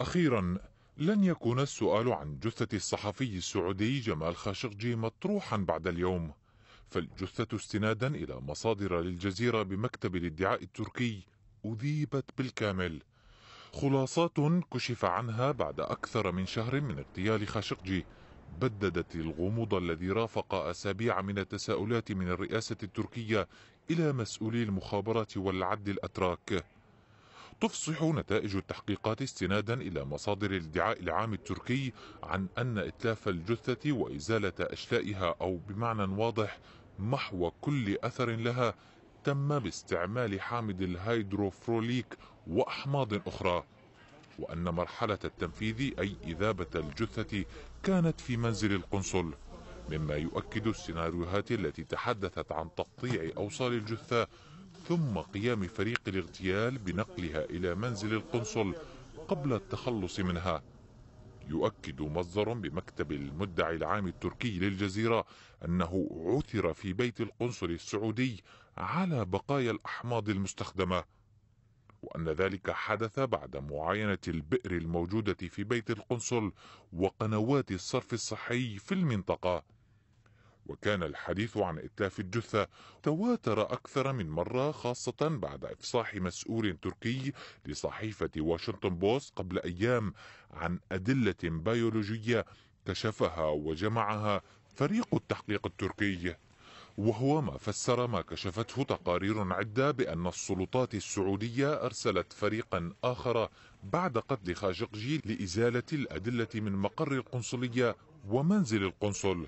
أخيرا لن يكون السؤال عن جثة الصحفي السعودي جمال خاشقجي مطروحا بعد اليوم فالجثة استنادا إلى مصادر للجزيرة بمكتب الادعاء التركي أذيبت بالكامل خلاصات كشف عنها بعد أكثر من شهر من اغتيال خاشقجي بددت الغموض الذي رافق أسابيع من التساؤلات من الرئاسة التركية إلى مسؤولي المخابرات والعد الأتراك تفصح نتائج التحقيقات استنادا إلى مصادر الادعاء العام التركي عن أن إتلاف الجثة وإزالة أشلائها أو بمعنى واضح محو كل أثر لها تم باستعمال حامض الهيدروفروليك وأحماض أخرى وأن مرحلة التنفيذ أي إذابة الجثة كانت في منزل القنصل مما يؤكد السيناريوهات التي تحدثت عن تقطيع أوصال الجثة ثم قيام فريق الاغتيال بنقلها إلى منزل القنصل قبل التخلص منها يؤكد مصدر بمكتب المدعي العام التركي للجزيرة أنه عثر في بيت القنصل السعودي على بقايا الأحماض المستخدمة وأن ذلك حدث بعد معاينة البئر الموجودة في بيت القنصل وقنوات الصرف الصحي في المنطقة وكان الحديث عن إتلاف الجثة تواتر أكثر من مرة خاصة بعد إفصاح مسؤول تركي لصحيفة واشنطن بوست قبل أيام عن أدلة بيولوجية كشفها وجمعها فريق التحقيق التركي وهو ما فسر ما كشفته تقارير عدة بأن السلطات السعودية أرسلت فريقا آخر بعد قتل خاشقجي لإزالة الأدلة من مقر القنصلية ومنزل القنصل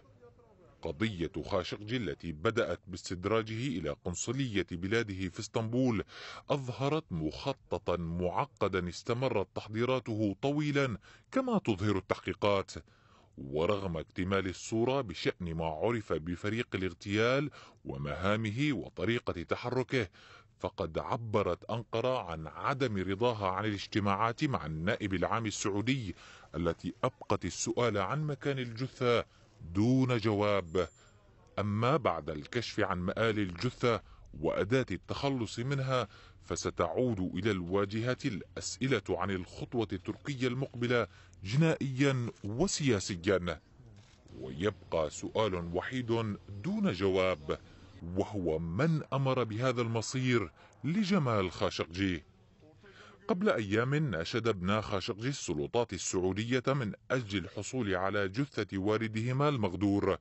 قضية خاشقجي التي بدأت باستدراجه إلى قنصلية بلاده في اسطنبول أظهرت مخططا معقدا استمرت تحضيراته طويلا كما تظهر التحقيقات ورغم اكتمال الصورة بشأن ما عرف بفريق الاغتيال ومهامه وطريقة تحركه فقد عبرت أنقرة عن عدم رضاها عن الاجتماعات مع النائب العام السعودي التي أبقت السؤال عن مكان الجثة دون جواب أما بعد الكشف عن مآل الجثة وأداة التخلص منها فستعود إلى الواجهة الأسئلة عن الخطوة التركية المقبلة جنائيا وسياسيا ويبقى سؤال وحيد دون جواب وهو من أمر بهذا المصير لجمال خاشقجي قبل أيام ناشد ابنا خاشقجي السلطات السعودية من أجل الحصول على جثة والدهما المغدور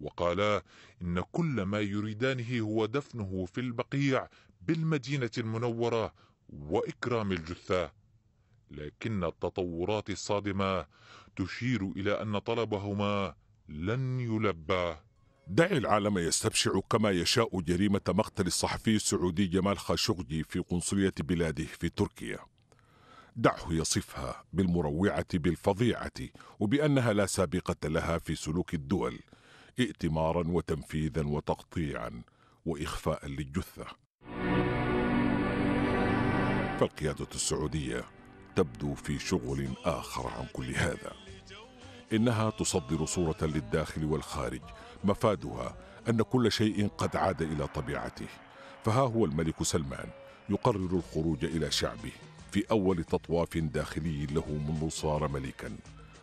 وقالا إن كل ما يريدانه هو دفنه في البقيع بالمدينة المنورة وإكرام الجثة لكن التطورات الصادمة تشير إلى أن طلبهما لن يلبى دع العالم يستبشع كما يشاء جريمة مقتل الصحفي السعودي جمال خاشقجي في قنصلية بلاده في تركيا دعه يصفها بالمروعة بالفظيعة وبأنها لا سابقة لها في سلوك الدول ائتمارا وتنفيذا وتقطيعا وإخفاء للجثة فالقيادة السعودية تبدو في شغل آخر عن كل هذا إنها تصدر صورة للداخل والخارج مفادها أن كل شيء قد عاد إلى طبيعته فها هو الملك سلمان يقرر الخروج إلى شعبه في أول تطواف داخلي له منذ صار ملكا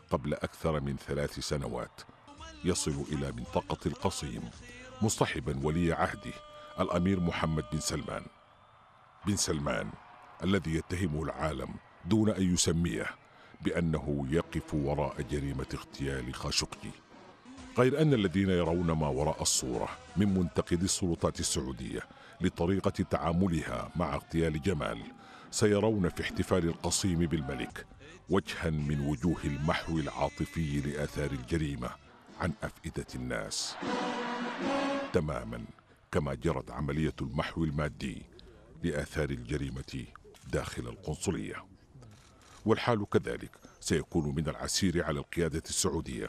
قبل أكثر من ثلاث سنوات يصل إلى منطقة القصيم مصطحبا ولي عهده الأمير محمد بن سلمان بن سلمان الذي يتهمه العالم دون أن يسميه بأنه يقف وراء جريمة اغتيال خاشقجي غير أن الذين يرون ما وراء الصورة من منتقدي السلطات السعودية لطريقة تعاملها مع اغتيال جمال سيرون في احتفال القصيم بالملك وجها من وجوه المحو العاطفي لآثار الجريمة عن أفئدة الناس تماما كما جرت عملية المحو المادي لآثار الجريمة داخل القنصلية والحال كذلك سيكون من العسير على القيادة السعودية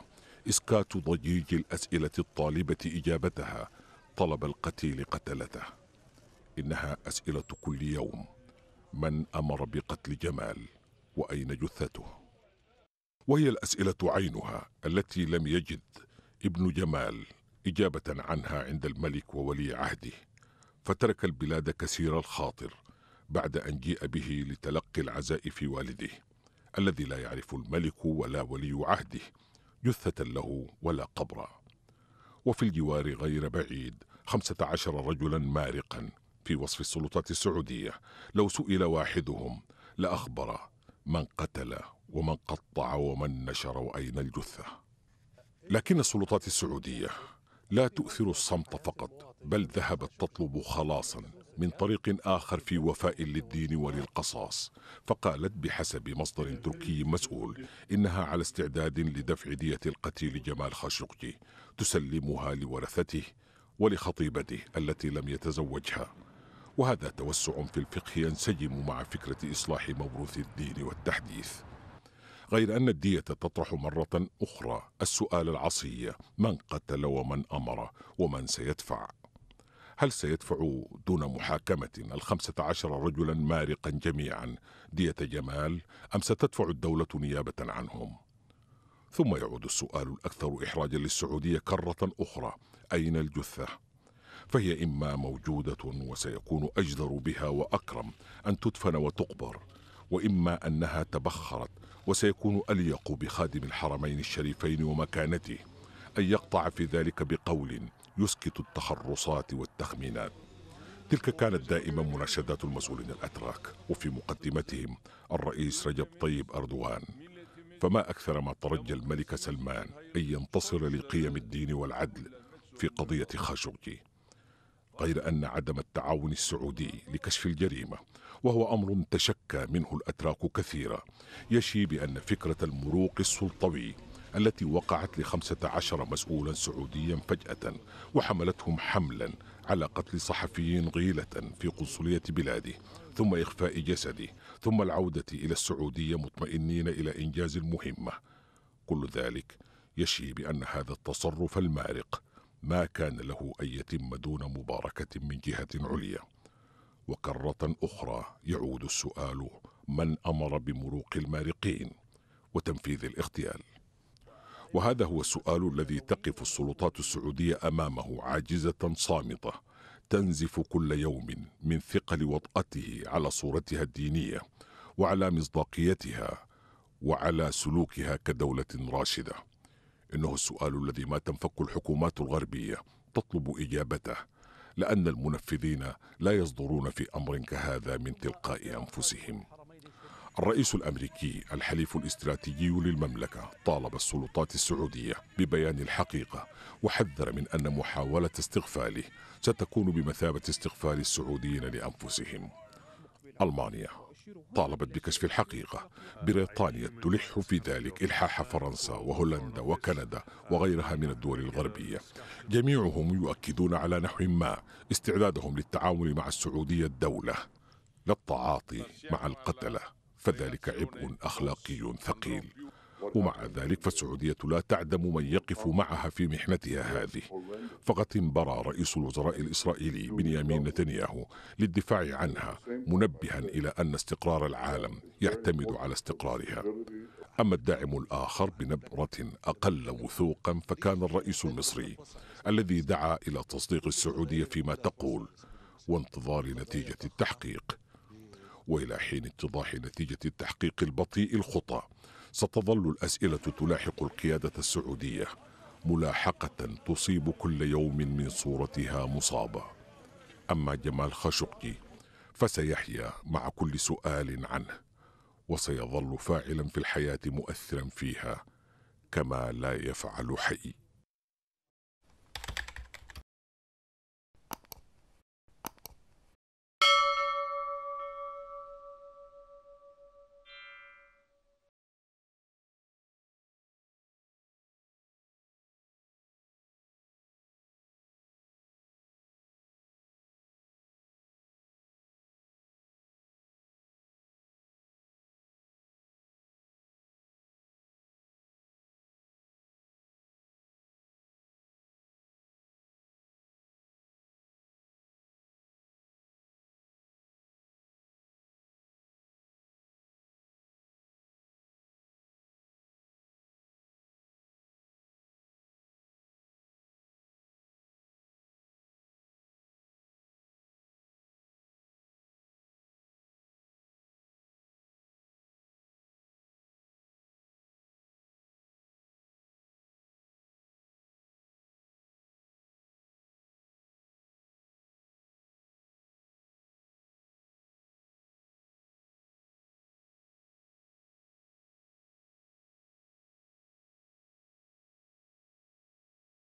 إسكات ضجيج الأسئلة الطالبة إجابتها طلب القتيل قتلته إنها أسئلة كل يوم من أمر بقتل جمال وأين جثته وهي الأسئلة عينها التي لم يجد ابن جمال إجابة عنها عند الملك وولي عهده فترك البلاد كثير الخاطر بعد أن جيء به لتلقي العزاء في والده الذي لا يعرف الملك ولا ولي عهده جثة له ولا قبرا وفي الجوار غير بعيد خمسة عشر رجلا مارقا في وصف السلطات السعودية لو سئل واحدهم لأخبر من قتل ومن قطع ومن نشر وأين الجثة لكن السلطات السعودية لا تؤثر الصمت فقط بل ذهبت تطلب خلاصا من طريق آخر في وفاء للدين وللقصاص فقالت بحسب مصدر تركي مسؤول إنها على استعداد لدفع دية القتيل جمال خاشقجي تسلمها لورثته ولخطيبته التي لم يتزوجها وهذا توسع في الفقه ينسجم مع فكرة إصلاح موروث الدين والتحديث غير أن الدية تطرح مرة أخرى السؤال العصية من قتل ومن أمر ومن سيدفع هل سيدفع دون محاكمة الخمسة عشر رجلا مارقا جميعا دية جمال أم ستدفع الدولة نيابة عنهم؟ ثم يعود السؤال الأكثر إحراجا للسعودية كرة أخرى أين الجثة؟ فهي إما موجودة وسيكون أجدر بها وأكرم أن تدفن وتقبر وإما أنها تبخرت وسيكون أليق بخادم الحرمين الشريفين ومكانته أن يقطع في ذلك بقول يسكت التخرصات والتخمينات تلك كانت دائما مناشدات المسؤولين الأتراك وفي مقدمتهم الرئيس رجب طيب أردوان فما أكثر ما ترجى الملك سلمان أن ينتصر لقيم الدين والعدل في قضية خاشقجي غير أن عدم التعاون السعودي لكشف الجريمة وهو أمر تشكى منه الأتراك كثيرا يشي بأن فكرة المروق السلطوي التي وقعت لخمسة عشر مسؤولا سعوديا فجأة وحملتهم حملا على قتل صحفي غيلة في قنصلية بلاده ثم إخفاء جسده ثم العودة إلى السعودية مطمئنين إلى إنجاز المهمة كل ذلك يشي بأن هذا التصرف المارق ما كان له أن يتم دون مباركة من جهة عليا وكرة أخرى يعود السؤال من أمر بمروق المارقين وتنفيذ الاغتيال وهذا هو السؤال الذي تقف السلطات السعودية أمامه عاجزة صامتة تنزف كل يوم من ثقل وطأته على صورتها الدينية وعلى مصداقيتها وعلى سلوكها كدولة راشدة إنه السؤال الذي ما تنفك الحكومات الغربية تطلب إجابته لأن المنفذين لا يصدرون في أمر كهذا من تلقاء أنفسهم الرئيس الأمريكي الحليف الاستراتيجي للمملكة طالب السلطات السعودية ببيان الحقيقة وحذر من أن محاولة استغفاله ستكون بمثابة استغفال السعوديين لأنفسهم ألمانيا طالبت بكشف الحقيقة بريطانيا تلح في ذلك إلحاح فرنسا وهولندا وكندا وغيرها من الدول الغربية جميعهم يؤكدون على نحو ما استعدادهم للتعامل مع السعودية الدولة لا التعاطي مع القتله فذلك عبء أخلاقي ثقيل ومع ذلك فالسعودية لا تعدم من يقف معها في محنتها هذه فقد انبرى رئيس الوزراء الإسرائيلي بنيامين نتنياهو للدفاع عنها منبها إلى أن استقرار العالم يعتمد على استقرارها أما الداعم الآخر بنبرة أقل وثوقا فكان الرئيس المصري الذي دعا إلى تصديق السعودية فيما تقول وانتظار نتيجة التحقيق والى حين اتضاح نتيجه التحقيق البطيء الخطى ستظل الاسئله تلاحق القياده السعوديه ملاحقه تصيب كل يوم من صورتها مصابه اما جمال خاشقجي فسيحيا مع كل سؤال عنه وسيظل فاعلا في الحياه مؤثرا فيها كما لا يفعل حي